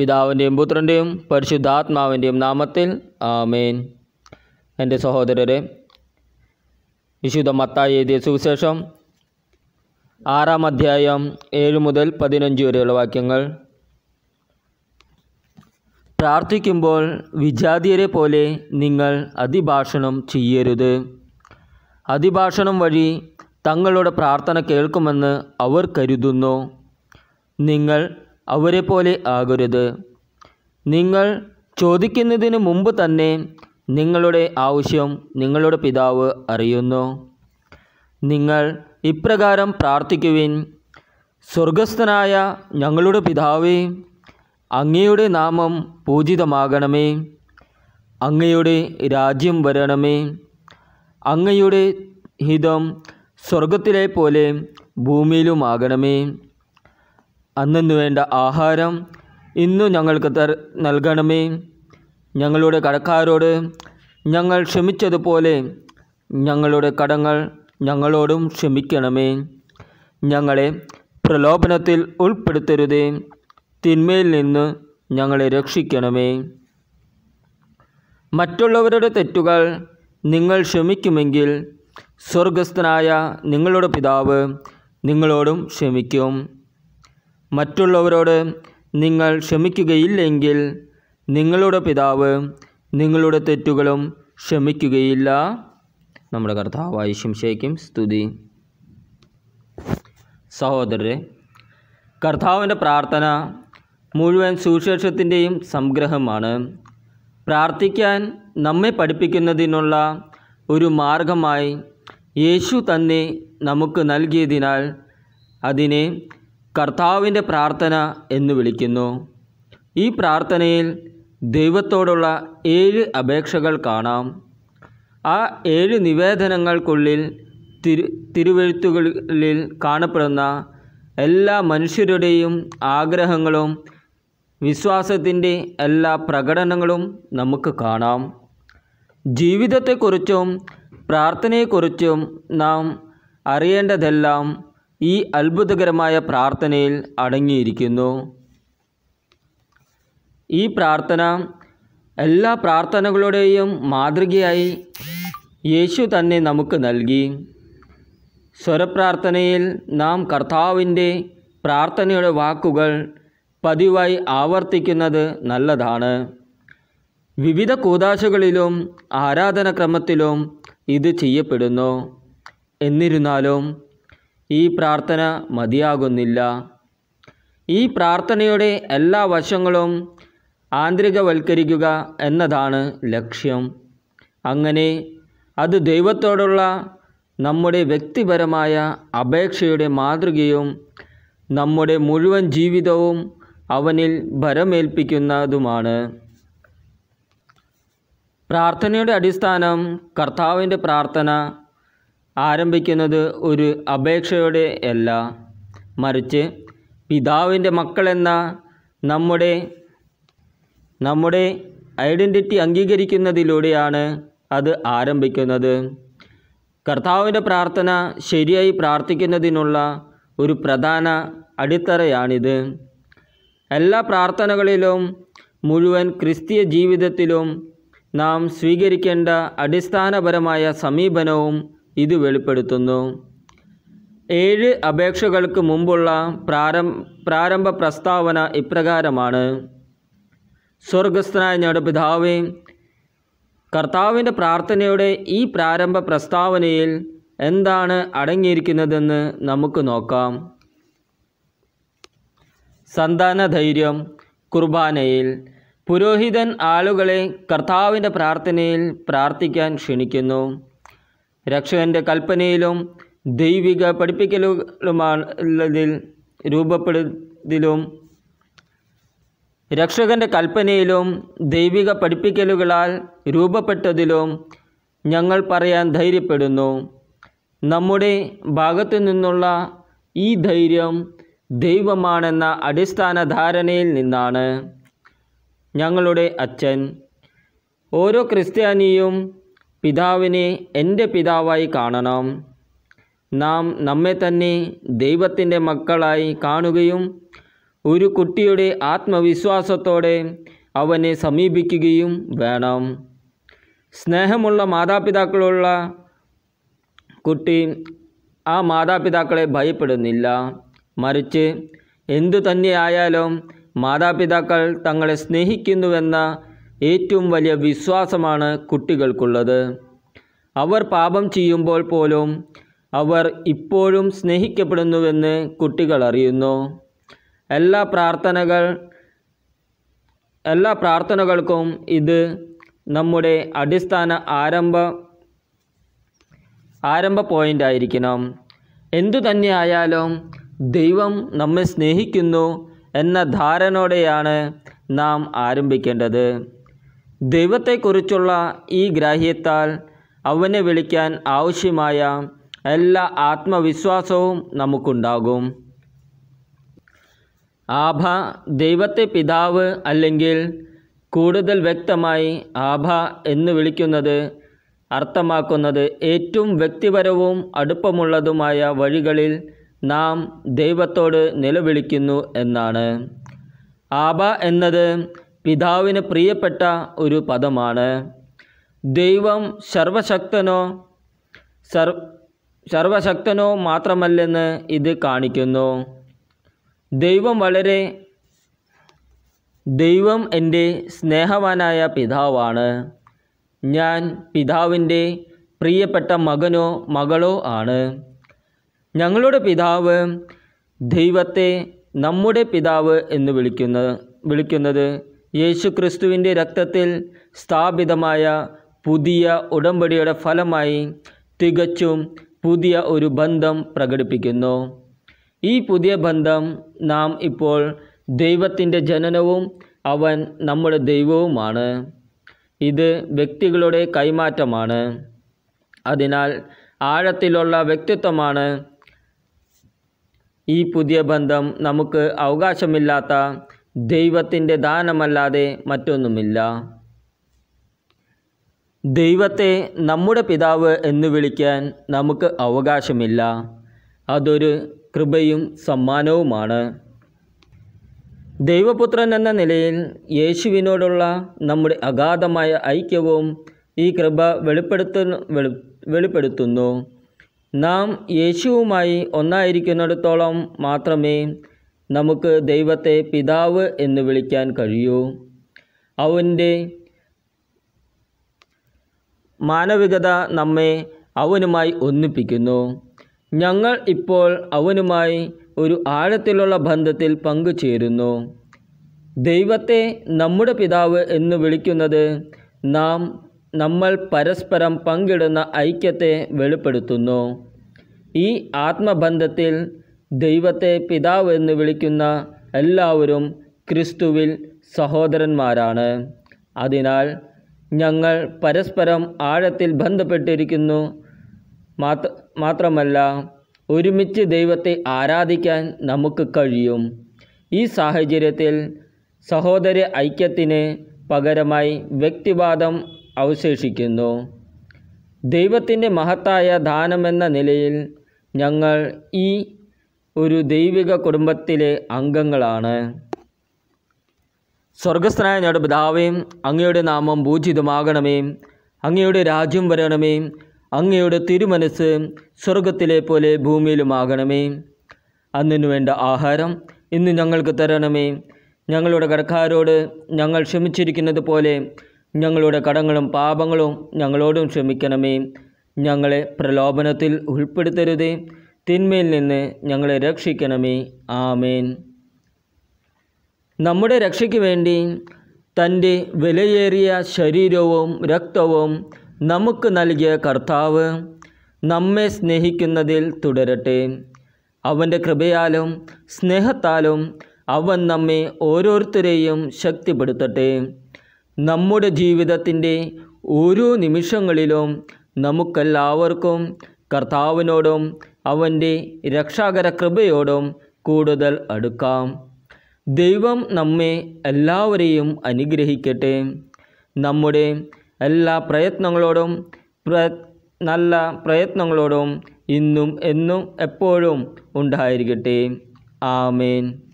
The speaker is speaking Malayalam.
പിതാവിൻ്റെയും പുത്രൻ്റെയും പരിശുദ്ധാത്മാവിൻ്റെയും നാമത്തിൽ ആമേൻ എൻ്റെ സഹോദരരെ വിശുദ്ധ മത്തായി എഴുതിയ സുവിശേഷം ആറാം അധ്യായം ഏഴ് മുതൽ പതിനഞ്ച് വരെയുള്ള വാക്യങ്ങൾ പ്രാർത്ഥിക്കുമ്പോൾ വിജാതിയരെ പോലെ നിങ്ങൾ അതിഭാഷണം ചെയ്യരുത് അതിഭാഷണം വഴി തങ്ങളുടെ പ്രാർത്ഥന കേൾക്കുമെന്ന് അവർ കരുതുന്നു നിങ്ങൾ അവരെ പോലെ ആകരുത് നിങ്ങൾ ചോദിക്കുന്നതിന് മുമ്പ് തന്നെ നിങ്ങളുടെ ആവശ്യം നിങ്ങളുടെ പിതാവ് അറിയുന്നു നിങ്ങൾ ഇപ്രകാരം പ്രാർത്ഥിക്കുവിൻ സ്വർഗസ്ഥനായ ഞങ്ങളുടെ പിതാവേ അങ്ങയുടെ നാമം പൂജിതമാകണമേ അങ്ങയുടെ രാജ്യം വരണമേ അങ്ങയുടെ ഹിതം സ്വർഗത്തിലെ പോലെ ഭൂമിയിലുമാകണമേ അന്നു വേണ്ട ആഹാരം ഇന്നു ഞങ്ങൾക്ക് തർ നൽകണമേ ഞങ്ങളുടെ കടക്കാരോട് ഞങ്ങൾ ക്ഷമിച്ചതുപോലെ ഞങ്ങളുടെ കടങ്ങൾ ഞങ്ങളോടും ക്ഷമിക്കണമേ ഞങ്ങളെ പ്രലോഭനത്തിൽ ഉൾപ്പെടുത്തരുതേ തിന്മയിൽ നിന്ന് ഞങ്ങളെ രക്ഷിക്കണമേ മറ്റുള്ളവരുടെ തെറ്റുകൾ നിങ്ങൾ ക്ഷമിക്കുമെങ്കിൽ സ്വർഗസ്ഥനായ നിങ്ങളുടെ പിതാവ് നിങ്ങളോടും ക്ഷമിക്കും മറ്റുള്ളവരോട് നിങ്ങൾ ക്ഷമിക്കുകയില്ലെങ്കിൽ നിങ്ങളുടെ പിതാവ് നിങ്ങളുടെ തെറ്റുകളും ക്ഷമിക്കുകയില്ല നമ്മുടെ കർത്താവായി ശംശയ്ക്കും സ്തുതി സഹോദരരെ കർത്താവിൻ്റെ പ്രാർത്ഥന മുഴുവൻ സുശേഷത്തിൻ്റെയും സംഗ്രഹമാണ് പ്രാർത്ഥിക്കാൻ നമ്മെ പഠിപ്പിക്കുന്നതിനുള്ള ഒരു മാർഗമായി യേശു തന്നെ നമുക്ക് നൽകിയതിനാൽ അതിനെ കർത്താവിൻ്റെ പ്രാർത്ഥന എന്ന് വിളിക്കുന്നു ഈ പ്രാർത്ഥനയിൽ ദൈവത്തോടുള്ള ഏഴ് അപേക്ഷകൾ കാണാം ആ ഏഴ് നിവേദനങ്ങൾക്കുള്ളിൽ തിരു തിരുവഴുത്തുകളിൽ കാണപ്പെടുന്ന എല്ലാ മനുഷ്യരുടെയും ആഗ്രഹങ്ങളും വിശ്വാസത്തിൻ്റെ എല്ലാ പ്രകടനങ്ങളും നമുക്ക് കാണാം ജീവിതത്തെക്കുറിച്ചും പ്രാർത്ഥനയെക്കുറിച്ചും നാം അറിയേണ്ടതെല്ലാം ഈ അത്ഭുതകരമായ പ്രാർത്ഥനയിൽ അടങ്ങിയിരിക്കുന്നു ഈ പ്രാർത്ഥന എല്ലാ പ്രാർത്ഥനകളുടെയും മാതൃകയായി യേശു തന്നെ നമുക്ക് നൽകി സ്വരപ്രാർത്ഥനയിൽ നാം കർത്താവിൻ്റെ പ്രാർത്ഥനയുടെ വാക്കുകൾ പതിവായി ആവർത്തിക്കുന്നത് നല്ലതാണ് വിവിധ കൂതാശകളിലും ആരാധനക്രമത്തിലും ഇത് ചെയ്യപ്പെടുന്നു എന്നിരുന്നാലും ഈ പ്രാർത്ഥന മതിയാകുന്നില്ല ഈ പ്രാർത്ഥനയുടെ എല്ലാ വശങ്ങളും ആന്തരികവൽക്കരിക്കുക എന്നതാണ് ലക്ഷ്യം അങ്ങനെ അത് ദൈവത്തോടുള്ള നമ്മുടെ വ്യക്തിപരമായ അപേക്ഷയുടെ മാതൃകയും നമ്മുടെ മുഴുവൻ ജീവിതവും അവനിൽ ഭരമേൽപ്പിക്കുന്നതുമാണ് പ്രാർത്ഥനയുടെ അടിസ്ഥാനം കർത്താവിൻ്റെ പ്രാർത്ഥന ആരംഭിക്കുന്നത് ഒരു അപേക്ഷയോടെ അല്ല മറിച്ച് പിതാവിൻ്റെ മക്കളെന്ന നമ്മുടെ നമ്മുടെ ഐഡൻറ്റിറ്റി അംഗീകരിക്കുന്നതിലൂടെയാണ് അത് ആരംഭിക്കുന്നത് കർത്താവിൻ്റെ പ്രാർത്ഥന ശരിയായി പ്രാർത്ഥിക്കുന്നതിനുള്ള ഒരു പ്രധാന അടിത്തറയാണിത് എല്ലാ പ്രാർത്ഥനകളിലും മുഴുവൻ ക്രിസ്തീയ ജീവിതത്തിലും നാം സ്വീകരിക്കേണ്ട അടിസ്ഥാനപരമായ സമീപനവും ഇത് വെളിപ്പെടുത്തുന്നു ഏഴ് അപേക്ഷകൾക്ക് മുമ്പുള്ള പ്രാരംഭ പ്രസ്താവന ഇപ്രകാരമാണ് സ്വർഗസ്ഥനായ ഞങ്ങളുടെ പിതാവേ കർത്താവിൻ്റെ പ്രാർത്ഥനയുടെ ഈ പ്രാരംഭ പ്രസ്താവനയിൽ എന്താണ് അടങ്ങിയിരിക്കുന്നതെന്ന് നമുക്ക് നോക്കാം സന്താന ധൈര്യം കുർബാനയിൽ പുരോഹിതൻ ആളുകളെ കർത്താവിൻ്റെ പ്രാർത്ഥനയിൽ പ്രാർത്ഥിക്കാൻ ക്ഷണിക്കുന്നു രക്ഷകൻ്റെ കൽപ്പനയിലും ദൈവിക പഠിപ്പിക്കലുകളുമാണ് ഉള്ളതിൽ രൂപപ്പെടുത്തിലും രക്ഷകൻ്റെ കൽപ്പനയിലും ദൈവിക പഠിപ്പിക്കലുകളാൽ രൂപപ്പെട്ടതിലും ഞങ്ങൾ പറയാൻ ധൈര്യപ്പെടുന്നു നമ്മുടെ ഭാഗത്തു നിന്നുള്ള ഈ ധൈര്യം ദൈവമാണെന്ന അടിസ്ഥാന ധാരണയിൽ നിന്നാണ് ഞങ്ങളുടെ അച്ഛൻ ഓരോ ക്രിസ്ത്യാനിയും പിതാവിനെ എൻ്റെ പിതാവായി കാണണം നാം നമ്മെ തന്നെ ദൈവത്തിൻ്റെ മക്കളായി കാണുകയും ഒരു കുട്ടിയുടെ ആത്മവിശ്വാസത്തോടെ അവനെ സമീപിക്കുകയും വേണം സ്നേഹമുള്ള മാതാപിതാക്കളുള്ള കുട്ടി ആ മാതാപിതാക്കളെ ഭയപ്പെടുന്നില്ല മറിച്ച് എന്തു തന്നെയായാലും മാതാപിതാക്കൾ തങ്ങളെ സ്നേഹിക്കുന്നുവെന്ന ഏറ്റവും വലിയ വിശ്വാസമാണ് കുട്ടികൾക്കുള്ളത് അവർ പാപം ചെയ്യുമ്പോൾ പോലും അവർ ഇപ്പോഴും സ്നേഹിക്കപ്പെടുന്നുവെന്ന് കുട്ടികൾ അറിയുന്നു എല്ലാ പ്രാർത്ഥനകൾ എല്ലാ പ്രാർത്ഥനകൾക്കും ഇത് നമ്മുടെ അടിസ്ഥാന ആരംഭ ആരംഭ പോയിൻ്റ് ആയിരിക്കണം എന്തു തന്നെയായാലും ദൈവം നമ്മെ സ്നേഹിക്കുന്നു എന്ന ധാരണയോടെയാണ് നാം ആരംഭിക്കേണ്ടത് ദൈവത്തെക്കുറിച്ചുള്ള ഈ ഗ്രാഹ്യത്താൽ അവനെ വിളിക്കാൻ ആവശ്യമായ എല്ലാ ആത്മവിശ്വാസവും നമുക്കുണ്ടാകും ആഭ ദൈവത്തെ പിതാവ് അല്ലെങ്കിൽ കൂടുതൽ വ്യക്തമായി ആഭ എന്ന് വിളിക്കുന്നത് അർത്ഥമാക്കുന്നത് ഏറ്റവും വ്യക്തിപരവും അടുപ്പമുള്ളതുമായ വഴികളിൽ നാം ദൈവത്തോട് നിലവിളിക്കുന്നു എന്നാണ് ആഭ എന്നത് പിതാവിന് പ്രിയപ്പെട്ട ഒരു പദമാണ് ദൈവം സർവശക്തനോ സർ സർവശക്തനോ മാത്രമല്ലെന്ന് ഇത് കാണിക്കുന്നു ദൈവം വളരെ ദൈവം എൻ്റെ സ്നേഹവാനായ പിതാവാണ് ഞാൻ പിതാവിൻ്റെ പ്രിയപ്പെട്ട മകനോ മകളോ ആണ് ഞങ്ങളുടെ പിതാവ് ദൈവത്തെ നമ്മുടെ പിതാവ് എന്ന് വിളിക്കുന്ന വിളിക്കുന്നത് യേശുക്രിസ്തുവിൻ്റെ രക്തത്തിൽ സ്ഥാപിതമായ പുതിയ ഉടമ്പടിയുടെ ഫലമായി തികച്ചും പുതിയ ഒരു ബന്ധം പ്രകടിപ്പിക്കുന്നു ഈ പുതിയ ബന്ധം നാം ഇപ്പോൾ ദൈവത്തിൻ്റെ ജനനവും അവൻ നമ്മുടെ ദൈവവുമാണ് ഇത് വ്യക്തികളുടെ കൈമാറ്റമാണ് അതിനാൽ ആഴത്തിലുള്ള വ്യക്തിത്വമാണ് ഈ പുതിയ ബന്ധം നമുക്ക് അവകാശമില്ലാത്ത ദൈവത്തിൻ്റെ ദാനമല്ലാതെ മറ്റൊന്നുമില്ല ദൈവത്തെ നമ്മുടെ പിതാവ് എന്ന് വിളിക്കാൻ നമുക്ക് അവകാശമില്ല അതൊരു കൃപയും സമ്മാനവുമാണ് ദൈവപുത്രൻ എന്ന നിലയിൽ യേശുവിനോടുള്ള നമ്മുടെ അഗാധമായ ഐക്യവും ഈ കൃപ വെളിപ്പെടുത്തു വെളിപ്പെടുത്തുന്നു നാം യേശുവുമായി ഒന്നായിരിക്കുന്നിടത്തോളം മാത്രമേ നമുക്ക് ദൈവത്തെ പിതാവ് എന്ന് വിളിക്കാൻ കഴിയൂ അവൻ്റെ മാനവികത നമ്മെ അവനുമായി ഒന്നിപ്പിക്കുന്നു ഞങ്ങൾ ഇപ്പോൾ അവനുമായി ഒരു ആഴത്തിലുള്ള ബന്ധത്തിൽ പങ്കുചേരുന്നു ദൈവത്തെ നമ്മുടെ പിതാവ് എന്ന് വിളിക്കുന്നത് നാം നമ്മൾ പരസ്പരം പങ്കിടുന്ന ഐക്യത്തെ വെളിപ്പെടുത്തുന്നു ഈ ആത്മബന്ധത്തിൽ ദൈവത്തെ പിതാവ് എന്ന് വിളിക്കുന്ന എല്ലാവരും ക്രിസ്തുവിൽ സഹോദരന്മാരാണ് അതിനാൽ ഞങ്ങൾ പരസ്പരം ആഴത്തിൽ ബന്ധപ്പെട്ടിരിക്കുന്നു മാത്രമല്ല ഒരുമിച്ച് ദൈവത്തെ ആരാധിക്കാൻ നമുക്ക് കഴിയും ഈ സാഹചര്യത്തിൽ സഹോദര ഐക്യത്തിന് പകരമായി വ്യക്തിവാദം അവശേഷിക്കുന്നു ദൈവത്തിൻ്റെ മഹത്തായ ദാനമെന്ന നിലയിൽ ഞങ്ങൾ ഈ ഒരു ദൈവിക കുടുംബത്തിലെ അംഗങ്ങളാണ് സ്വർഗസ്ഥനായ ഞങ്ങളുടെ പിതാവേ അങ്ങയുടെ നാമം പൂജിതമാകണമേയും അങ്ങയുടെ രാജ്യം വരണമേ അങ്ങയുടെ തിരുമനസ് സ്വർഗത്തിലെ പോലെ ഭൂമിയിലുമാകണമേ അന്നിനു വേണ്ട ആഹാരം ഇന്ന് ഞങ്ങൾക്ക് തരണമേ ഞങ്ങളുടെ കടക്കാരോട് ഞങ്ങൾ ക്ഷമിച്ചിരിക്കുന്നത് പോലെ ഞങ്ങളുടെ കടങ്ങളും പാപങ്ങളും ഞങ്ങളോടും ക്ഷമിക്കണമേ ഞങ്ങളെ പ്രലോഭനത്തിൽ ഉൾപ്പെടുത്തരുതേ തിന്മയിൽ നിന്ന് ഞങ്ങളെ രക്ഷിക്കണമേ ആമേൻ നമ്മുടെ രക്ഷയ്ക്ക് വേണ്ടി തൻ്റെ വിലയേറിയ ശരീരവും രക്തവും നമുക്ക് നൽകിയ കർത്താവ് നമ്മെ സ്നേഹിക്കുന്നതിൽ തുടരട്ടെ അവൻ്റെ കൃപയാലും സ്നേഹത്താലും അവൻ നമ്മെ ഓരോരുത്തരെയും ശക്തിപ്പെടുത്തട്ടെ നമ്മുടെ ജീവിതത്തിൻ്റെ ഓരോ നിമിഷങ്ങളിലും നമുക്കെല്ലാവർക്കും കർത്താവിനോടും അവൻ്റെ രക്ഷാകര കൃപയോടും കൂടുതൽ അടുക്കാം ദൈവം നമ്മെ എല്ലാവരെയും അനുഗ്രഹിക്കട്ടെ നമ്മുടെ എല്ലാ പ്രയത്നങ്ങളോടും നല്ല പ്രയത്നങ്ങളോടും ഇന്നും എന്നും എപ്പോഴും ഉണ്ടായിരിക്കട്ടെ ആമേൻ